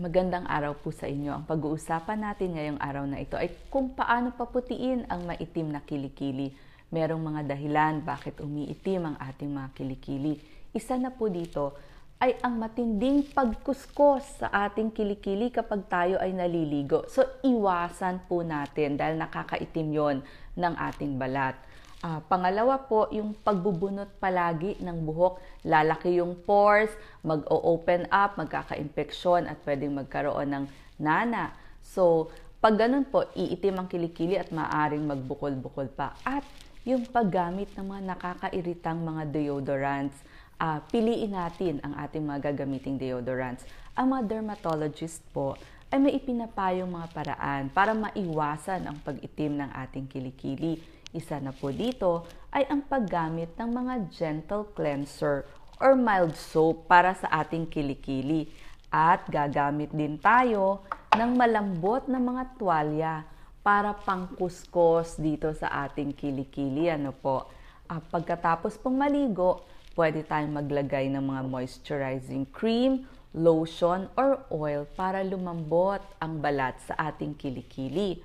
Magandang araw po sa inyo. Ang pag-uusapan natin ngayong araw na ito ay kung paano paputiin ang maitim na kilikili. Merong mga dahilan bakit umiitim ang ating mga kilikili. Isa na po dito ay ang matinding pagkuskos sa ating kilikili kapag tayo ay naliligo. So iwasan po natin dahil nakakaitim yon ng ating balat. Uh, pangalawa po, yung pagbubunot palagi ng buhok. Lalaki yung pores, mag-open up, magkaka-impeksyon at pwedeng magkaroon ng nana. So, pag ganun po, iitim ang kilikili at maaring magbukol-bukol pa. At yung paggamit ng mga nakakairitang mga deodorants, uh, piliin natin ang ating mga gagamiting deodorants. Ang mga dermatologist po, ay may ipinapayong mga paraan para maiwasan ang pag-itim ng ating kilikili isa na po dito ay ang paggamit ng mga gentle cleanser or mild soap para sa ating kilikili. At gagamit din tayo ng malambot na mga tuwalya para pangkuskos dito sa ating kilikili. Ano po? Ah, pagkatapos pong maligo, pwede tayong maglagay ng mga moisturizing cream, lotion, or oil para lumambot ang balat sa ating kilikili.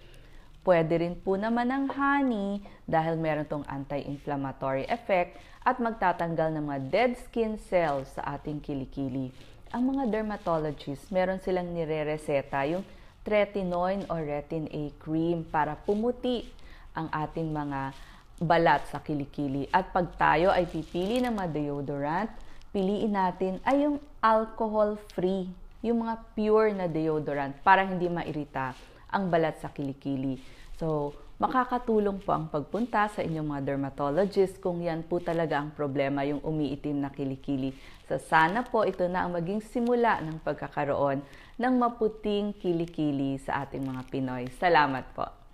Pwede rin po naman ang honey dahil meron tong anti-inflammatory effect at magtatanggal ng mga dead skin cells sa ating kilikili. Ang mga dermatologists, meron silang nire-reseta yung tretinoin or retin A cream para pumuti ang ating mga balat sa kilikili. At pag tayo ay pipili ng mga deodorant, piliin natin ay yung alcohol-free, yung mga pure na deodorant para hindi mairita ang balat sa kilikili. So, makakatulong po ang pagpunta sa inyong mga dermatologist kung yan po talaga ang problema, yung umiitim na kilikili. So sana po ito na ang maging simula ng pagkakaroon ng maputing kilikili sa ating mga Pinoy. Salamat po!